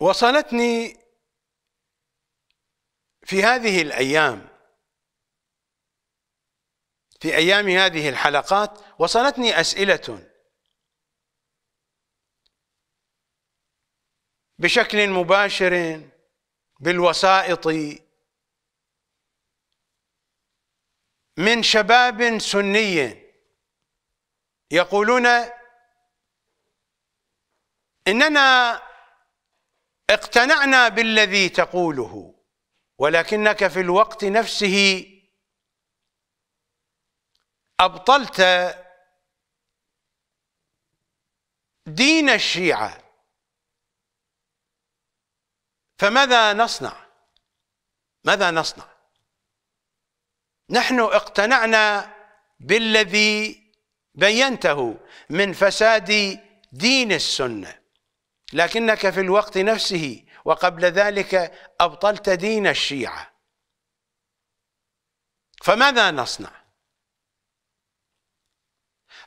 وصلتني في هذه الايام في ايام هذه الحلقات وصلتني اسئله بشكل مباشر بالوسائط من شباب سني يقولون اننا اقتنعنا بالذي تقوله ولكنك في الوقت نفسه أبطلت دين الشيعة فماذا نصنع ماذا نصنع نحن اقتنعنا بالذي بينته من فساد دين السنه لكنك في الوقت نفسه وقبل ذلك أبطلت دين الشيعة فماذا نصنع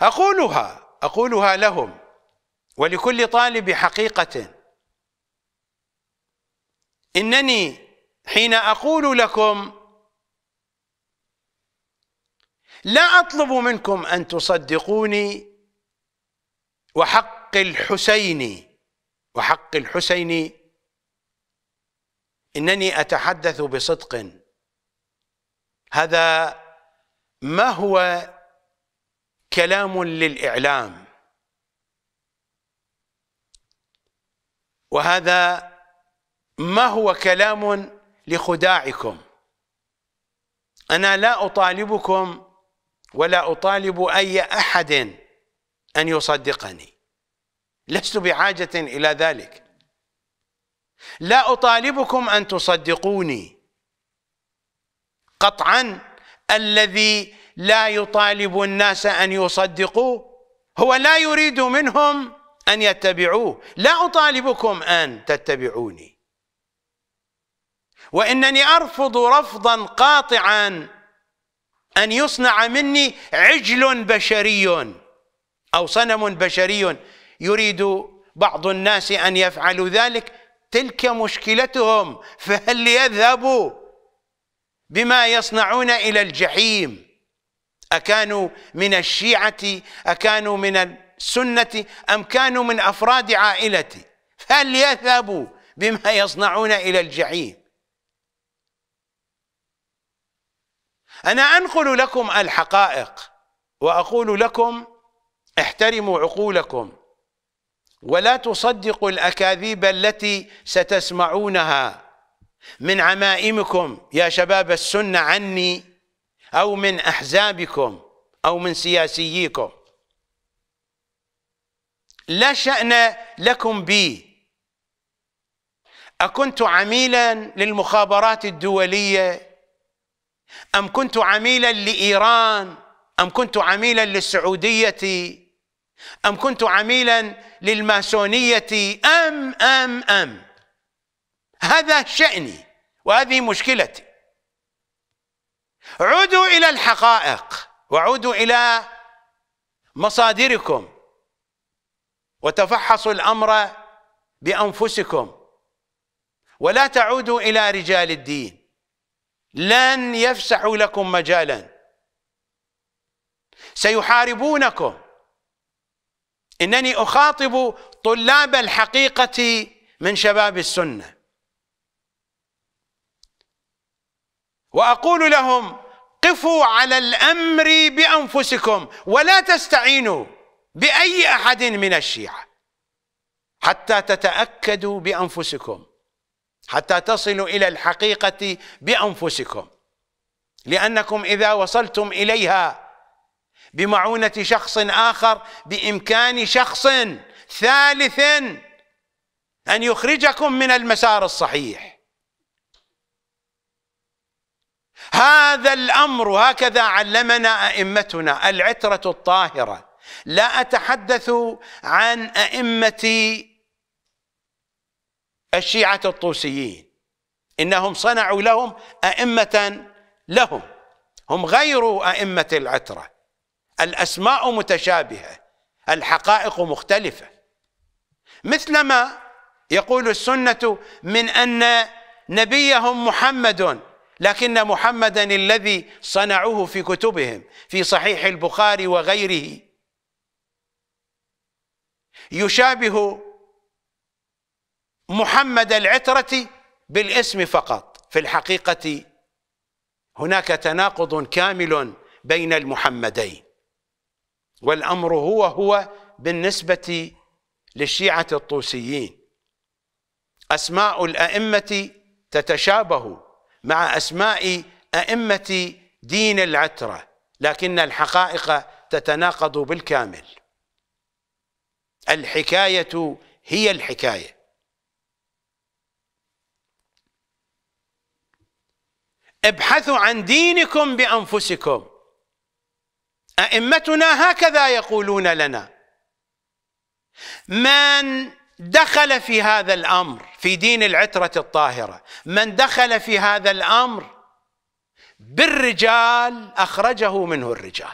أقولها أقولها لهم ولكل طالب حقيقة إنني حين أقول لكم لا أطلب منكم أن تصدقوني وحق الحسيني وحق الحسين إنني أتحدث بصدق هذا ما هو كلام للإعلام وهذا ما هو كلام لخداعكم أنا لا أطالبكم ولا أطالب أي أحد أن يصدقني لست بحاجة إلى ذلك لا أطالبكم أن تصدقوني قطعا الذي لا يطالب الناس أن يصدقوه هو لا يريد منهم أن يتبعوه لا أطالبكم أن تتبعوني وإنني أرفض رفضا قاطعا أن يصنع مني عجل بشري أو صنم بشري يريد بعض الناس أن يفعلوا ذلك تلك مشكلتهم فهل يذهبوا بما يصنعون إلى الجحيم أكانوا من الشيعة أكانوا من السنة أم كانوا من أفراد عائلتي فهل يذهبوا بما يصنعون إلى الجحيم أنا أنقل لكم الحقائق وأقول لكم احترموا عقولكم ولا تصدقوا الأكاذيب التي ستسمعونها من عمائمكم يا شباب السنة عني أو من أحزابكم أو من سياسييكم لا شأن لكم بي أكنت عميلا للمخابرات الدولية أم كنت عميلا لإيران أم كنت عميلا للسعودية أم كنت عميلا للماسونية أم أم أم هذا شأني وهذه مشكلتي عودوا إلى الحقائق وعودوا إلى مصادركم وتفحصوا الأمر بأنفسكم ولا تعودوا إلى رجال الدين لن يفسحوا لكم مجالا سيحاربونكم إنني أخاطب طلاب الحقيقة من شباب السنة وأقول لهم قفوا على الأمر بأنفسكم ولا تستعينوا بأي أحد من الشيعة حتى تتأكدوا بأنفسكم حتى تصلوا إلى الحقيقة بأنفسكم لأنكم إذا وصلتم إليها بمعونة شخص آخر بإمكان شخص ثالث أن يخرجكم من المسار الصحيح هذا الأمر هكذا علمنا أئمتنا العترة الطاهرة لا أتحدث عن أئمة الشيعة الطوسيين إنهم صنعوا لهم أئمة لهم هم غير أئمة العترة الأسماء متشابهة الحقائق مختلفة مثلما يقول السنة من أن نبيهم محمد لكن محمدا الذي صنعوه في كتبهم في صحيح البخاري وغيره يشابه محمد العترة بالاسم فقط في الحقيقة هناك تناقض كامل بين المحمدين والأمر هو هو بالنسبة للشيعة الطوسيين أسماء الأئمة تتشابه مع أسماء أئمة دين العترة لكن الحقائق تتناقض بالكامل الحكاية هي الحكاية ابحثوا عن دينكم بأنفسكم أئمتنا هكذا يقولون لنا من دخل في هذا الأمر في دين العترة الطاهرة من دخل في هذا الأمر بالرجال أخرجه منه الرجال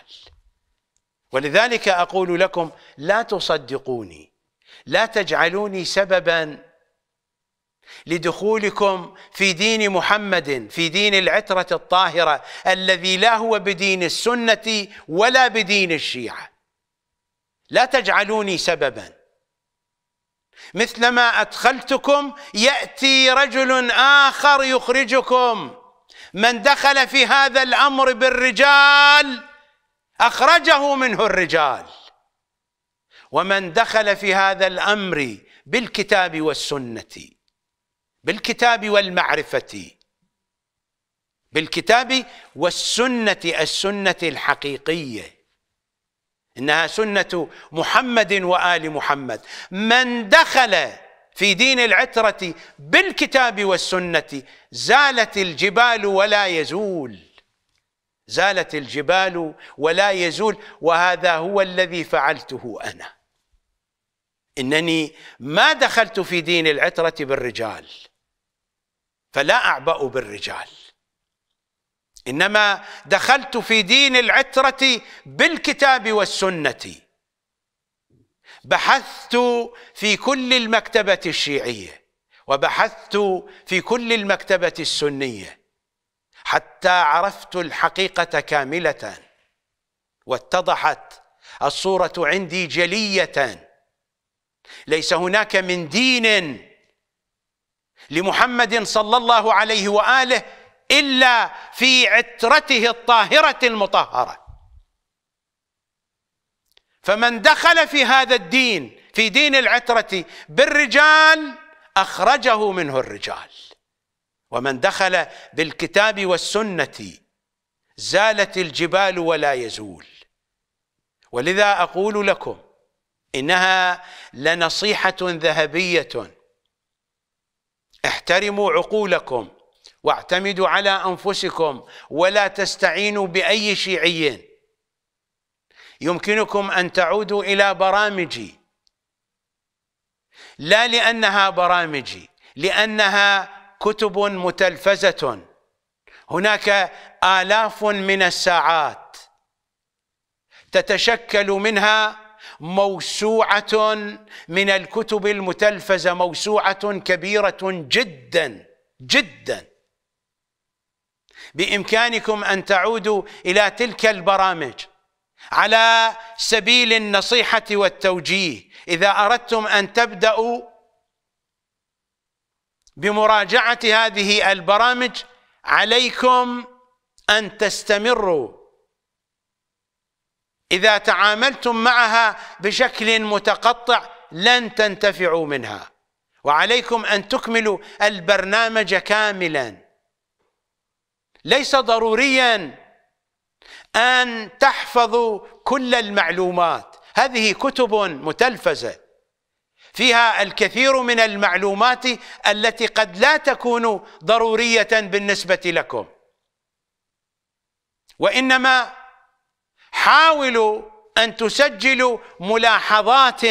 ولذلك أقول لكم لا تصدقوني لا تجعلوني سببا لدخولكم في دين محمد في دين العترة الطاهرة الذي لا هو بدين السنة ولا بدين الشيعة لا تجعلوني سببا مثلما أدخلتكم يأتي رجل آخر يخرجكم من دخل في هذا الأمر بالرجال أخرجه منه الرجال ومن دخل في هذا الأمر بالكتاب والسنة بالكتاب والمعرفة بالكتاب والسنة السنة الحقيقية إنها سنة محمد وآل محمد من دخل في دين العترة بالكتاب والسنة زالت الجبال ولا يزول زالت الجبال ولا يزول وهذا هو الذي فعلته أنا إنني ما دخلت في دين العترة بالرجال فلا أعبأ بالرجال إنما دخلت في دين العترة بالكتاب والسنة بحثت في كل المكتبة الشيعية وبحثت في كل المكتبة السنية حتى عرفت الحقيقة كاملة واتضحت الصورة عندي جلية ليس هناك من دين لمحمد صلى الله عليه واله الا في عترته الطاهره المطهره فمن دخل في هذا الدين في دين العتره بالرجال اخرجه منه الرجال ومن دخل بالكتاب والسنه زالت الجبال ولا يزول ولذا اقول لكم انها لنصيحه ذهبيه احترموا عقولكم واعتمدوا على أنفسكم ولا تستعينوا بأي شيعي يمكنكم أن تعودوا إلى برامجي لا لأنها برامجي لأنها كتب متلفزة هناك آلاف من الساعات تتشكل منها موسوعه من الكتب المتلفزه موسوعه كبيره جدا جدا بامكانكم ان تعودوا الى تلك البرامج على سبيل النصيحه والتوجيه اذا اردتم ان تبداوا بمراجعه هذه البرامج عليكم ان تستمروا إذا تعاملتم معها بشكل متقطع لن تنتفعوا منها وعليكم أن تكملوا البرنامج كاملا ليس ضروريا أن تحفظوا كل المعلومات هذه كتب متلفزة فيها الكثير من المعلومات التي قد لا تكون ضرورية بالنسبة لكم وإنما حاولوا أن تسجلوا ملاحظات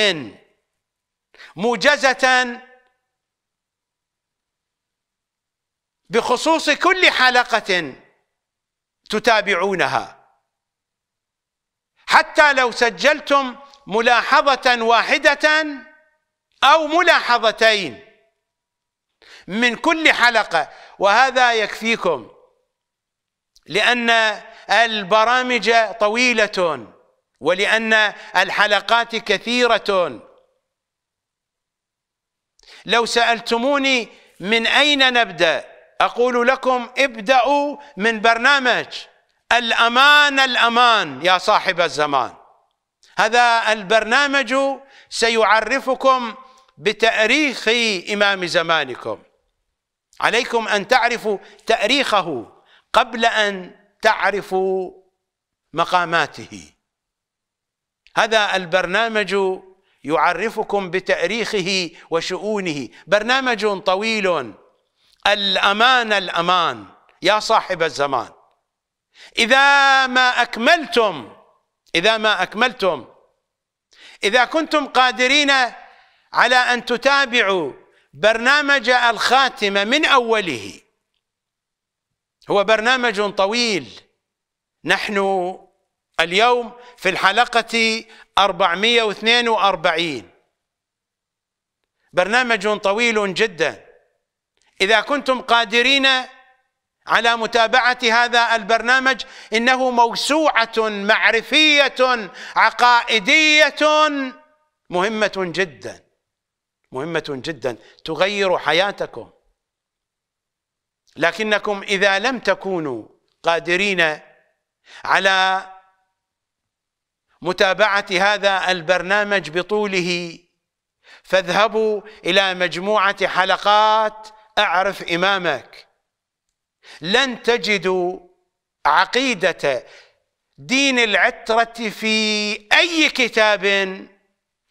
موجزة بخصوص كل حلقة تتابعونها حتى لو سجلتم ملاحظة واحدة أو ملاحظتين من كل حلقة وهذا يكفيكم لأن البرامج طويلة ولأن الحلقات كثيرة لو سألتموني من أين نبدأ أقول لكم ابدأوا من برنامج الأمان الأمان يا صاحب الزمان هذا البرنامج سيعرفكم بتاريخ إمام زمانكم عليكم أن تعرفوا تاريخه قبل أن تعرف مقاماته هذا البرنامج يعرفكم بتاريخه وشؤونه برنامج طويل الامان الامان يا صاحب الزمان اذا ما اكملتم اذا ما اكملتم اذا كنتم قادرين على ان تتابعوا برنامج الخاتمه من اوله هو برنامج طويل نحن اليوم في الحلقة 442 برنامج طويل جدا إذا كنتم قادرين على متابعة هذا البرنامج إنه موسوعة معرفية عقائدية مهمة جدا مهمة جدا تغير حياتكم لكنكم إذا لم تكونوا قادرين على متابعة هذا البرنامج بطوله فاذهبوا إلى مجموعة حلقات أعرف إمامك لن تجدوا عقيدة دين العترة في أي كتاب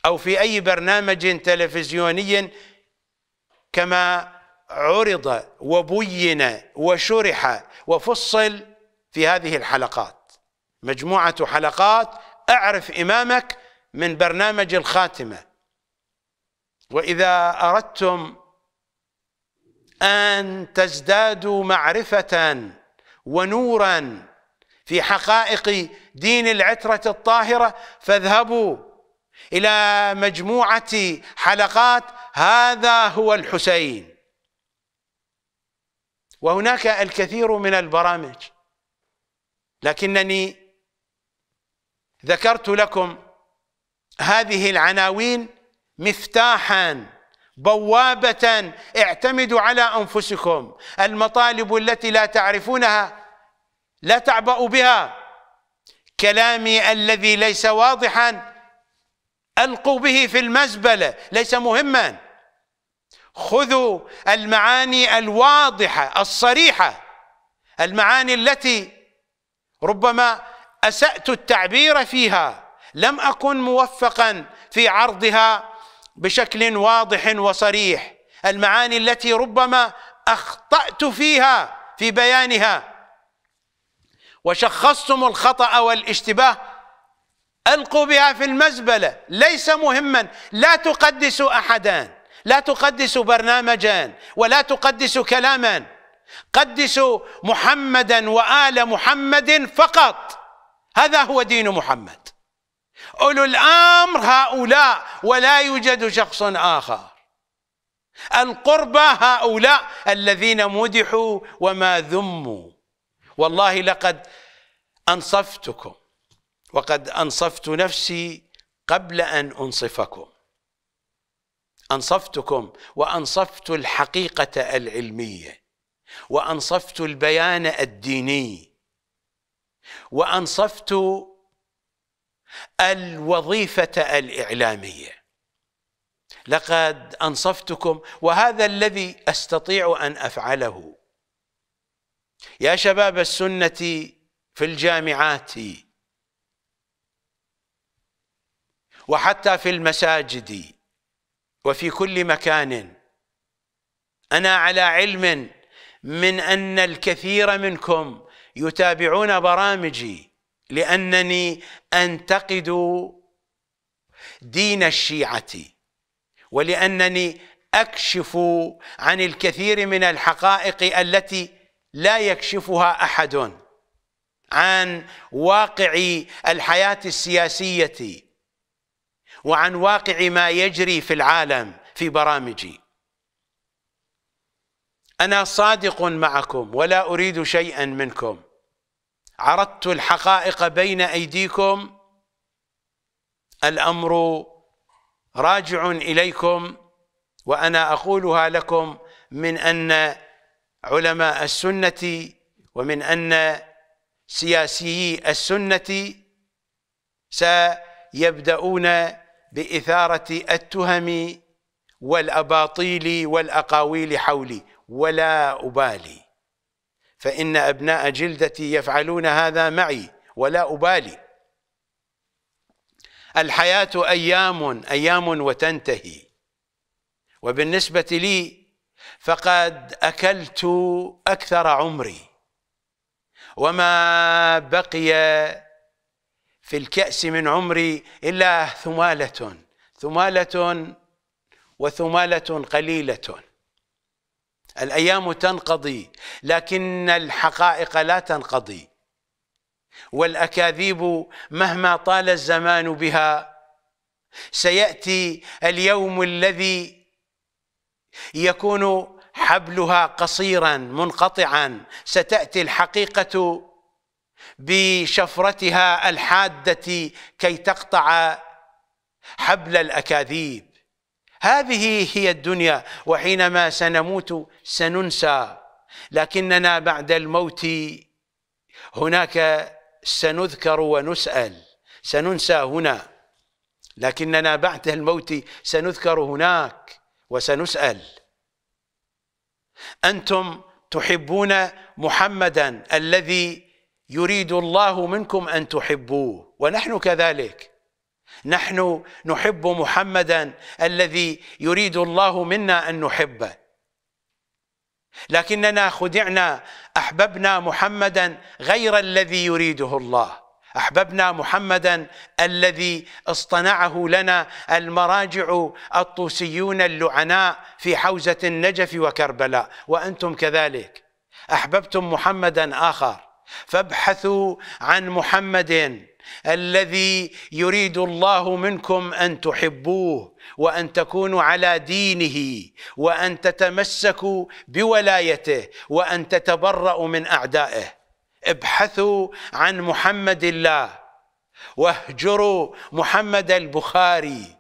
أو في أي برنامج تلفزيوني كما عرض وبين وشرح وفصل في هذه الحلقات مجموعة حلقات أعرف إمامك من برنامج الخاتمة وإذا أردتم أن تزدادوا معرفة ونورا في حقائق دين العترة الطاهرة فاذهبوا إلى مجموعة حلقات هذا هو الحسين وهناك الكثير من البرامج لكنني ذكرت لكم هذه العناوين مفتاحا بوابة اعتمدوا على أنفسكم المطالب التي لا تعرفونها لا تعبأوا بها كلامي الذي ليس واضحا ألقوا به في المزبلة ليس مهما خذوا المعاني الواضحه الصريحه المعاني التي ربما اسات التعبير فيها لم اكن موفقا في عرضها بشكل واضح وصريح المعاني التي ربما اخطات فيها في بيانها وشخصتم الخطا والاشتباه القوا بها في المزبله ليس مهما لا تقدسوا احدا لا تقدسوا برنامجا ولا تقدسوا كلاما قدسوا محمدا وآل محمد فقط هذا هو دين محمد أولو الأمر هؤلاء ولا يوجد شخص آخر القربى هؤلاء الذين مدحوا وما ذموا والله لقد أنصفتكم وقد أنصفت نفسي قبل أن أنصفكم أنصفتكم وأنصفت الحقيقة العلمية وأنصفت البيان الديني وأنصفت الوظيفة الإعلامية لقد أنصفتكم وهذا الذي أستطيع أن أفعله يا شباب السنة في الجامعات وحتى في المساجد وفي كل مكان أنا على علم من أن الكثير منكم يتابعون برامجي لأنني أنتقد دين الشيعة ولأنني أكشف عن الكثير من الحقائق التي لا يكشفها أحد عن واقع الحياة السياسية وعن واقع ما يجري في العالم في برامجي أنا صادق معكم ولا أريد شيئا منكم عرضت الحقائق بين أيديكم الأمر راجع إليكم وأنا أقولها لكم من أن علماء السنة ومن أن سياسيي السنة سيبدأون بإثارة التهم والأباطيل والأقاويل حولي ولا أبالي فإن أبناء جلدتي يفعلون هذا معي ولا أبالي الحياة أيام أيام وتنتهي وبالنسبة لي فقد أكلت أكثر عمري وما بقي في الكأس من عمري إلا ثمالة ثمالة وثمالة قليلة الأيام تنقضي لكن الحقائق لا تنقضي والأكاذيب مهما طال الزمان بها سيأتي اليوم الذي يكون حبلها قصيرا منقطعا ستأتي الحقيقة بشفرتها الحاده كي تقطع حبل الاكاذيب هذه هي الدنيا وحينما سنموت سننسى لكننا بعد الموت هناك سنذكر ونسال سننسى هنا لكننا بعد الموت سنذكر هناك وسنسال انتم تحبون محمدا الذي يريد الله منكم أن تحبوه ونحن كذلك نحن نحب محمدا الذي يريد الله منا أن نحبه لكننا خدعنا أحببنا محمدا غير الذي يريده الله أحببنا محمدا الذي اصطنعه لنا المراجع الطوسيون اللعناء في حوزة النجف وكربلاء وأنتم كذلك أحببتم محمدا آخر فابحثوا عن محمد الذي يريد الله منكم ان تحبوه وان تكونوا على دينه وان تتمسكوا بولايته وان تتبرأوا من اعدائه ابحثوا عن محمد الله واهجروا محمد البخاري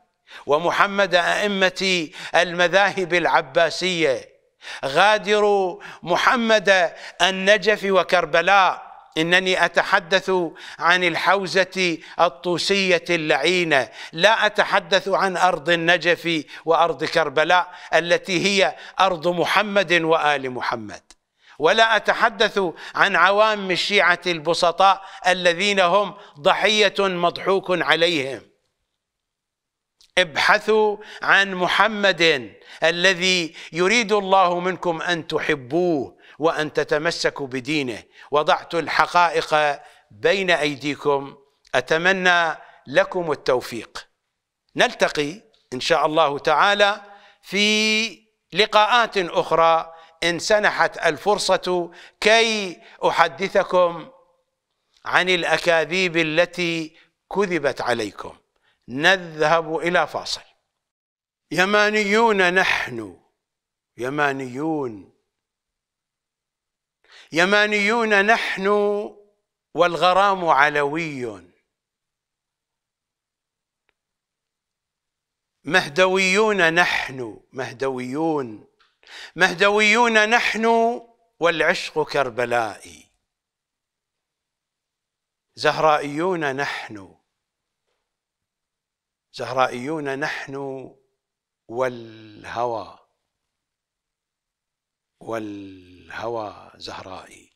ومحمد ائمه المذاهب العباسيه غادروا محمد النجف وكربلاء انني اتحدث عن الحوزه الطوسيه اللعينه لا اتحدث عن ارض النجف وارض كربلاء التي هي ارض محمد وال محمد ولا اتحدث عن عوام الشيعه البسطاء الذين هم ضحيه مضحوك عليهم ابحثوا عن محمد الذي يريد الله منكم ان تحبوه وان تتمسكوا بدينه وضعت الحقائق بين ايديكم اتمنى لكم التوفيق نلتقي ان شاء الله تعالى في لقاءات اخرى ان سنحت الفرصه كي احدثكم عن الاكاذيب التي كذبت عليكم نذهب إلى فاصل يمانيون نحن يمانيون يمانيون نحن والغرام علوي مهدويون نحن مهدويون مهدويون نحن والعشق كربلائي زهرائيون نحن زهرائيون نحن والهوى والهوى زهرائي